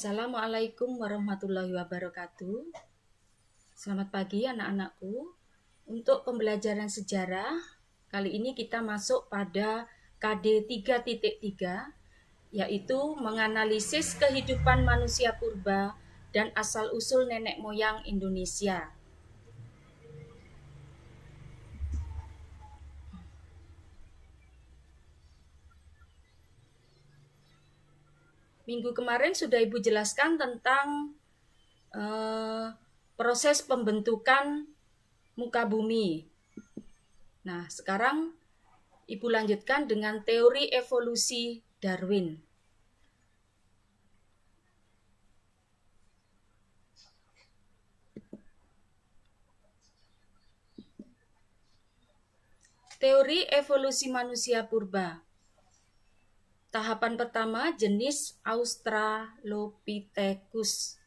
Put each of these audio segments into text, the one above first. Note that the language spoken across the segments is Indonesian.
Assalamualaikum warahmatullahi wabarakatuh. Selamat pagi anak-anakku. Untuk pembelajaran sejarah, kali ini kita masuk pada KD 3.3 yaitu menganalisis kehidupan manusia purba dan asal-usul nenek moyang Indonesia. Minggu kemarin sudah Ibu jelaskan tentang uh, proses pembentukan muka bumi. Nah, sekarang Ibu lanjutkan dengan teori evolusi Darwin. Teori evolusi manusia purba. Tahapan pertama jenis Australopithecus.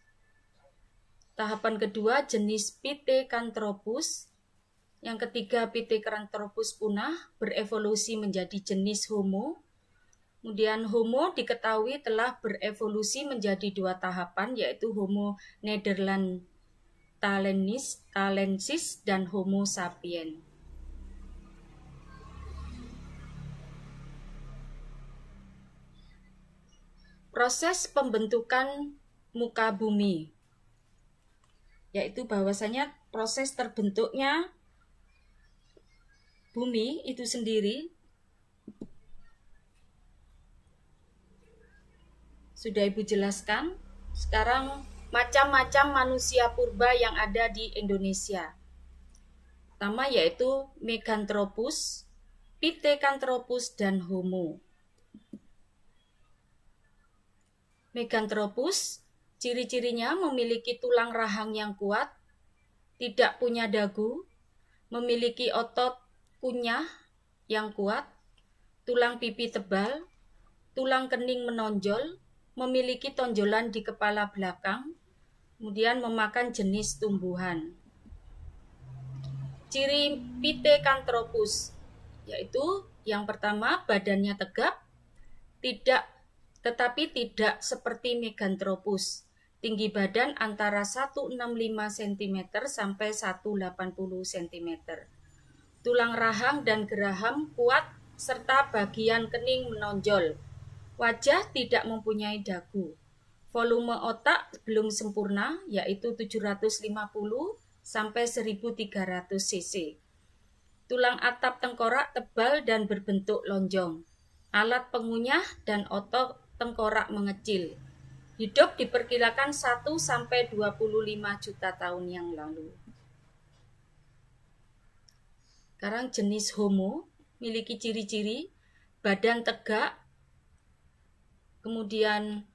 Tahapan kedua jenis Pithecanthropus. Yang ketiga Pithecanthropus punah berevolusi menjadi jenis Homo. Kemudian Homo diketahui telah berevolusi menjadi dua tahapan yaitu Homo netherlandensis dan Homo sapiens. proses pembentukan muka bumi yaitu bahwasanya proses terbentuknya bumi itu sendiri sudah Ibu jelaskan. Sekarang macam-macam manusia purba yang ada di Indonesia. Pertama yaitu Meganthropus, Pithecanthropus, dan Homo. Meganthropus ciri-cirinya memiliki tulang rahang yang kuat, tidak punya dagu, memiliki otot kunyah yang kuat, tulang pipi tebal, tulang kening menonjol, memiliki tonjolan di kepala belakang, kemudian memakan jenis tumbuhan. Ciri Pithecanthropus yaitu yang pertama badannya tegap, tidak tetapi tidak seperti Meganthropus. Tinggi badan antara 165 cm sampai 180 cm. Tulang rahang dan geraham kuat serta bagian kening menonjol. Wajah tidak mempunyai dagu. Volume otak belum sempurna yaitu 750 sampai 1300 cc. Tulang atap tengkorak tebal dan berbentuk lonjong. Alat pengunyah dan otot tengkorak mengecil. Hidup diperkirakan 1 sampai 25 juta tahun yang lalu. Sekarang jenis Homo miliki ciri-ciri badan tegak, kemudian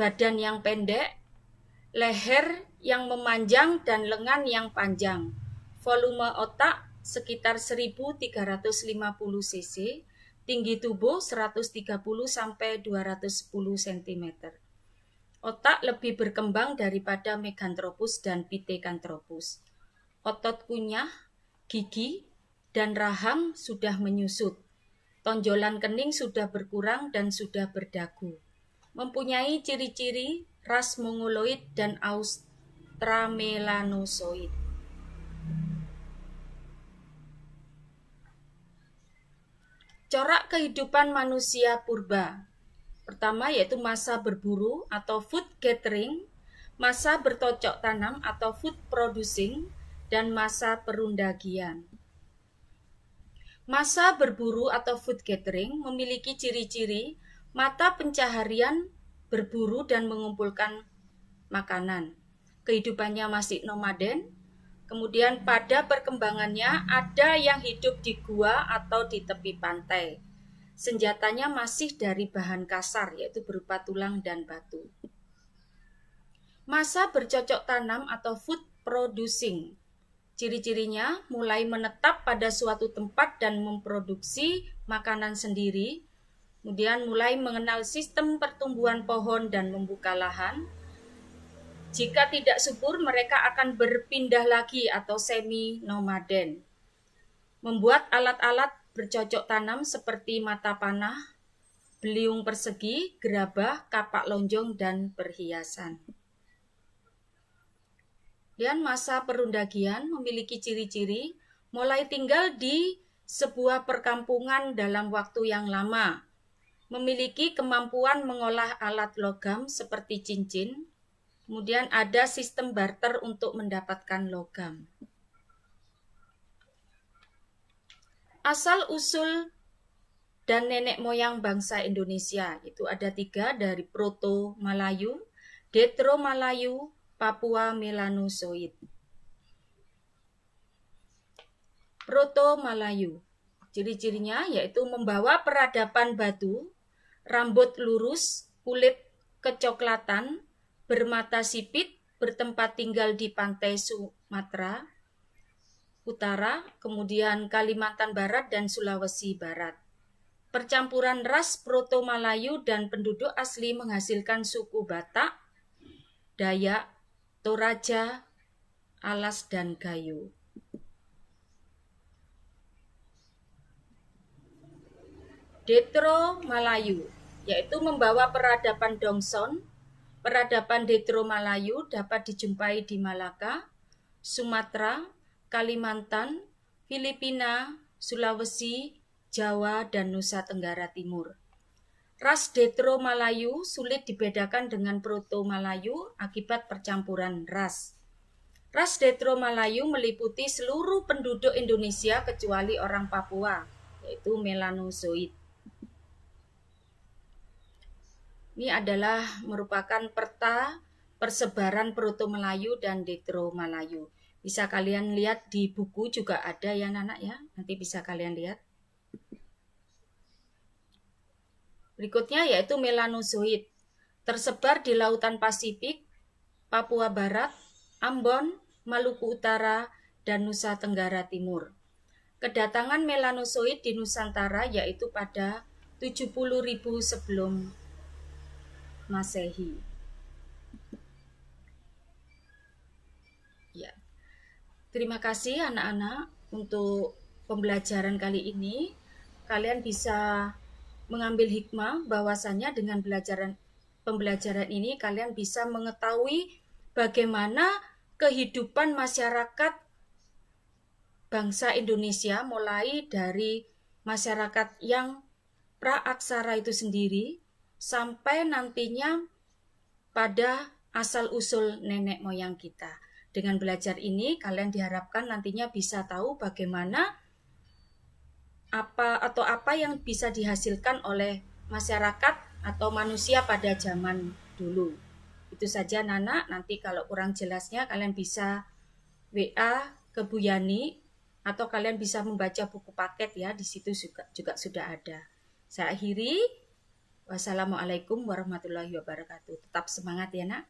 badan yang pendek, leher yang memanjang dan lengan yang panjang. Volume otak sekitar 1350 cc, Tinggi tubuh 130 sampai 210 cm. Otak lebih berkembang daripada Meganthropus dan Pithecanthropus. Otot kunyah, gigi, dan rahang sudah menyusut. Tonjolan kening sudah berkurang dan sudah berdagu. Mempunyai ciri-ciri ras mongoloid dan austramelanosoid. corak kehidupan manusia purba. Pertama yaitu masa berburu atau food gathering, masa bertocok tanam atau food producing, dan masa perundagian. Masa berburu atau food gathering memiliki ciri-ciri mata pencaharian berburu dan mengumpulkan makanan. Kehidupannya masih nomaden, Kemudian pada perkembangannya ada yang hidup di gua atau di tepi pantai. Senjatanya masih dari bahan kasar yaitu berupa tulang dan batu. Masa bercocok tanam atau food producing. Ciri-cirinya mulai menetap pada suatu tempat dan memproduksi makanan sendiri, kemudian mulai mengenal sistem pertumbuhan pohon dan membuka lahan, jika tidak subur, mereka akan berpindah lagi atau semi nomaden. Membuat alat-alat bercocok tanam seperti mata panah, beliung persegi, gerabah, kapak lonjong, dan perhiasan. Dan masa perundagian memiliki ciri-ciri mulai tinggal di sebuah perkampungan dalam waktu yang lama, memiliki kemampuan mengolah alat logam seperti cincin, Kemudian ada sistem barter untuk mendapatkan logam. Asal usul dan nenek moyang bangsa Indonesia itu ada tiga dari Proto Malayu, Detro Malayu, Papua Melanosoid. Proto Malayu. Ciri-cirinya yaitu membawa peradaban batu, rambut lurus, kulit kecoklatan, bermata sipit, bertempat tinggal di pantai Sumatera Utara, kemudian Kalimantan Barat dan Sulawesi Barat. Percampuran ras Proto Malayu dan penduduk asli menghasilkan suku Batak, Dayak, Toraja, Alas dan Gayo. Detro Malayu, yaitu membawa peradaban Dongson Peradaban Detro Malayu dapat dijumpai di Malaka, Sumatera, Kalimantan, Filipina, Sulawesi, Jawa, dan Nusa Tenggara Timur. Ras Detro Malayu sulit dibedakan dengan Proto Malayu akibat percampuran ras. Ras Detro Malayu meliputi seluruh penduduk Indonesia kecuali orang Papua, yaitu Melanozoid. Ini adalah merupakan peta persebaran Proto Melayu dan Detro Melayu. Bisa kalian lihat di buku juga ada ya anak ya. Nanti bisa kalian lihat. Berikutnya yaitu melanozoid. Tersebar di lautan Pasifik, Papua Barat, Ambon, Maluku Utara, dan Nusa Tenggara Timur. Kedatangan melanozoid di Nusantara yaitu pada 70.000 sebelum Masehi. Ya. Terima kasih anak-anak untuk pembelajaran kali ini. Kalian bisa mengambil hikmah bahwasanya dengan pelajaran pembelajaran ini kalian bisa mengetahui bagaimana kehidupan masyarakat bangsa Indonesia mulai dari masyarakat yang praaksara itu sendiri sampai nantinya pada asal-usul nenek moyang kita. Dengan belajar ini, kalian diharapkan nantinya bisa tahu bagaimana apa atau apa yang bisa dihasilkan oleh masyarakat atau manusia pada zaman dulu. Itu saja Nana, nanti kalau kurang jelasnya kalian bisa WA ke Bu Yani atau kalian bisa membaca buku paket ya, di situ juga, juga sudah ada. Saya akhiri Wassalamualaikum warahmatullahi wabarakatuh. Tetap semangat ya nak.